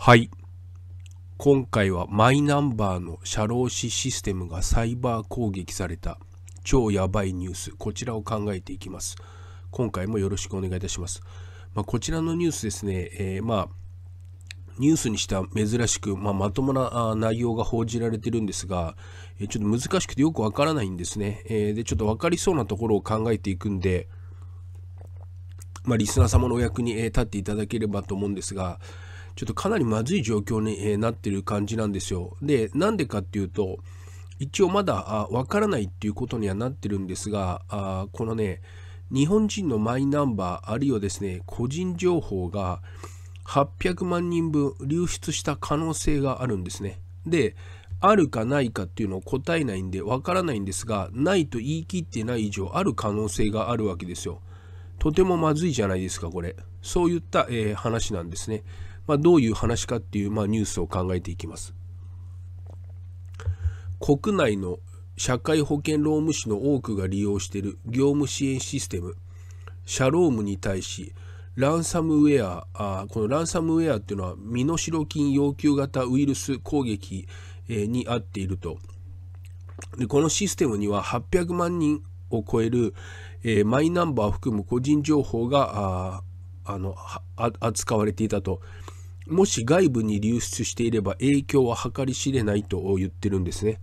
はい。今回はマイナンバーの社労士システムがサイバー攻撃された超やばいニュース、こちらを考えていきます。今回もよろしくお願いいたします。まあ、こちらのニュースですね、えー、まあ、ニュースにしては珍しく、まあ、まともな内容が報じられてるんですが、えー、ちょっと難しくてよくわからないんですね。えー、で、ちょっと分かりそうなところを考えていくんで、まあ、リスナー様のお役に立っていただければと思うんですが、ちょっとかなりまずい状況に、なってる感じなんですよ。で、なんでかっていうと、一応まだわからないっていうことにはなってるんですが、あこのね、日本人のマイナンバー、あるいはですね、個人情報が800万人分流出した可能性があるんですね。で、あるかないかっていうのを答えないんでわからないんですが、ないと言い切ってない以上、ある可能性があるわけですよ。とてもまずいじゃないですか、これ。そういった、えー、話なんですね。まあ、どういう話かっていう、まあ、ニュースを考えていきます。国内の社会保険労務士の多くが利用している業務支援システムシャロームに対しランサムウェアあこのランサムウェアっていうのは身代金要求型ウイルス攻撃、えに合っているとでこのシステムには800万人を超える、えー、マイナンバーを含む個人情報がああの扱われていたと。もし外部に流出していれば影響は計り知れないと言ってるんですね。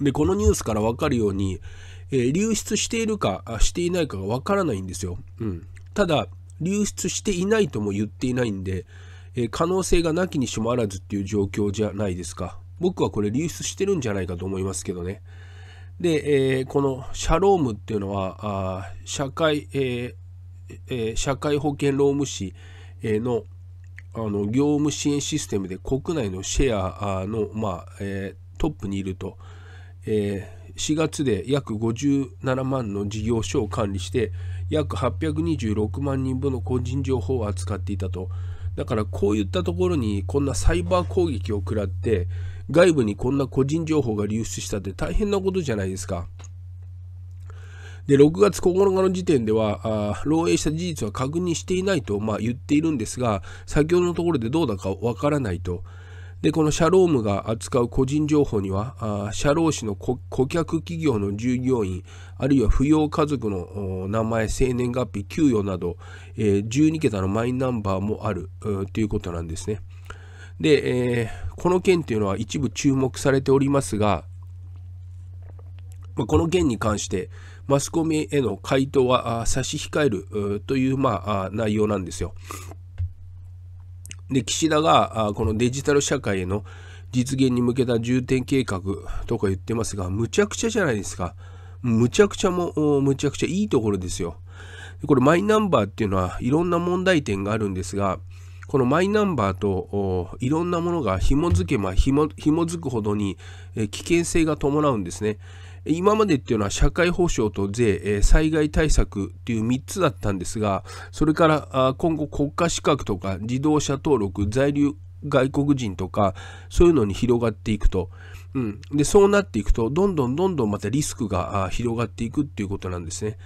で、このニュースからわかるように、えー、流出しているかしていないかがわからないんですよ。うん、ただ、流出していないとも言っていないんで、えー、可能性がなきにしもあらずっていう状況じゃないですか。僕はこれ流出してるんじゃないかと思いますけどね。で、えー、このシャロームっていうのは、あ社会、えーえー、社会保険労務士の、あの業務支援システムで国内のシェアの、まあえー、トップにいると、えー、4月で約57万の事業所を管理して約826万人分の個人情報を扱っていたとだからこういったところにこんなサイバー攻撃を食らって外部にこんな個人情報が流出したって大変なことじゃないですか。で、6月9日の時点では、あ漏洩した事実は確認していないと、まあ、言っているんですが、先ほどのところでどうだかわからないと。で、このシャロームが扱う個人情報には、あシャロー氏の顧客企業の従業員、あるいは扶養家族の名前、生年月日、給与など、えー、12桁のマイナンバーもあるということなんですね。で、えー、この件というのは一部注目されておりますが、この件に関して、マスコミへの回答は差し控えるという、まあ、内容なんですよ。で岸田がこのデジタル社会への実現に向けた重点計画とか言ってますが、むちゃくちゃじゃないですか。むちゃくちゃも、むちゃくちゃいいところですよ。これマイナンバーっていうのはいろんな問題点があるんですが、このマイナンバーといろんなものが紐付けば、紐づくほどに危険性が伴うんですね。今までっていうのは社会保障と税、災害対策っていう3つだったんですが、それから今後国家資格とか自動車登録、在留外国人とか、そういうのに広がっていくと。うん、でそうなっていくと、どんどんどんどんまたリスクが広がっていくっていうことなんですね。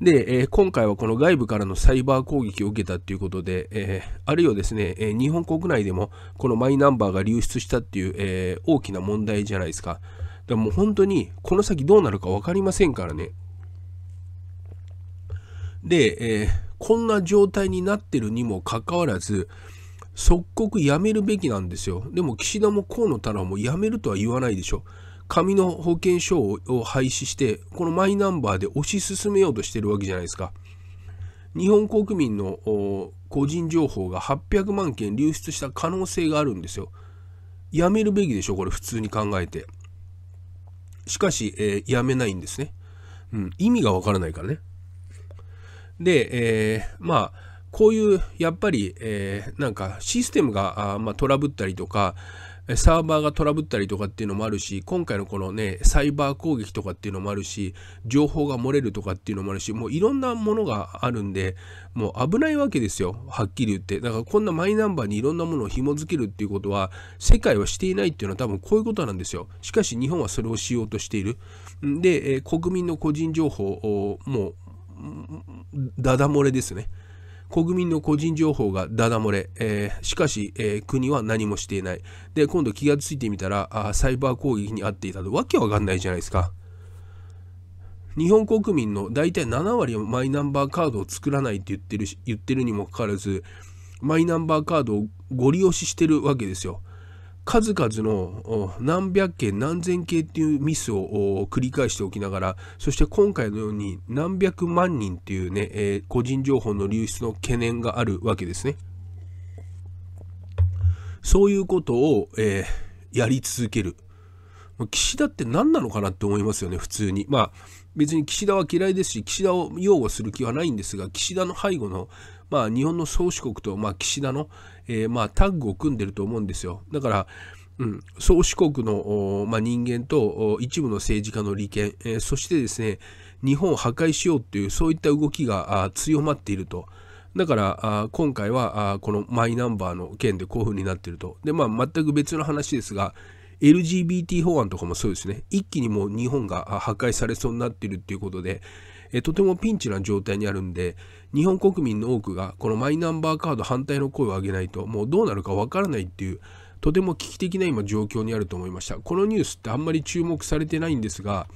で、えー、今回はこの外部からのサイバー攻撃を受けたということで、えー、あるいはですね、えー、日本国内でもこのマイナンバーが流出したっていう、え大きな問題じゃないですか。でも本当にこの先どうなるか分かりませんからね。で、えー、こんな状態になってるにもかかわらず、即刻やめるべきなんですよ。でも岸田も河野太郎もやめるとは言わないでしょ。紙の保険証を廃止して、このマイナンバーで推し進めようとしてるわけじゃないですか。日本国民の個人情報が800万件流出した可能性があるんですよ。やめるべきでしょ、これ普通に考えて。しかし、えー、やめないんですね。うん、意味がわからないからね。で、えー、まあ、こういう、やっぱり、えー、なんかシステムがあ、まあ、トラブったりとか、サーバーがトラブったりとかっていうのもあるし、今回のこのね、サイバー攻撃とかっていうのもあるし、情報が漏れるとかっていうのもあるし、もういろんなものがあるんで、もう危ないわけですよ、はっきり言って。だからこんなマイナンバーにいろんなものを紐付けるっていうことは、世界はしていないっていうのは多分こういうことなんですよ。しかし日本はそれをしようとしている。で、国民の個人情報をもう、だだ漏れですね。国民の個人情報がダダ漏れ、えー、しかし、えー、国は何もしていない。で、今度気がついてみたら、あサイバー攻撃に遭っていたと、わけわかんないじゃないですか。日本国民の大体7割はマイナンバーカードを作らないって言ってる言ってるにもかかわらず、マイナンバーカードをご利用ししてるわけですよ。数々の何百件何千件っていうミスを繰り返しておきながらそして今回のように何百万人っていうね、えー、個人情報の流出の懸念があるわけですねそういうことを、えー、やり続ける岸田って何なのかなって思いますよね普通にまあ別に岸田は嫌いですし岸田を擁護する気はないんですが岸田の背後のまあ、日本の宗主国と、まあ、岸田の、えー、まあ、タッグを組んでると思うんですよ。だから、うん、宗主国の、まあ、人間と一部の政治家の利権、えー、そしてですね、日本を破壊しようという、そういった動きが強まっていると。だから今回はこのマイナンバーの件でこういうふうになっていると。で、まあ、全く別の話ですが、LGBT 法案とかもそうですね、一気にもう日本が破壊されそうになっているということで、えとてもピンチな状態にあるんで日本国民の多くがこのマイナンバーカード反対の声を上げないともうどうなるかわからないっていうとても危機的な今状況にあると思いましたこのニュースってあんまり注目されてないんですが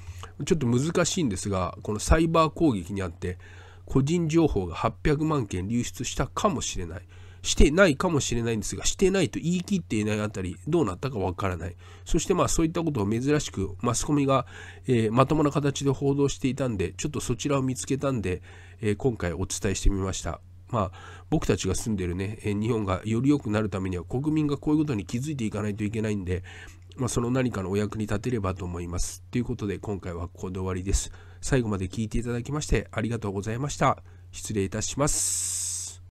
ちょっと難しいんですがこのサイバー攻撃にあって個人情報が800万件流出したかもしれない。してないかもしれないんですが、してないと言い切っていないあたり、どうなったかわからない。そしてまあそういったことを珍しくマスコミが、えー、まともな形で報道していたんで、ちょっとそちらを見つけたんで、えー、今回お伝えしてみました。まあ、僕たちが住んでるね、日本がより良くなるためには国民がこういうことに気づいていかないといけないんで、まあ、その何かのお役に立てればと思います。ということで今回はここで終わりです。最後まで聞いていただきましてありがとうございました。失礼いたします。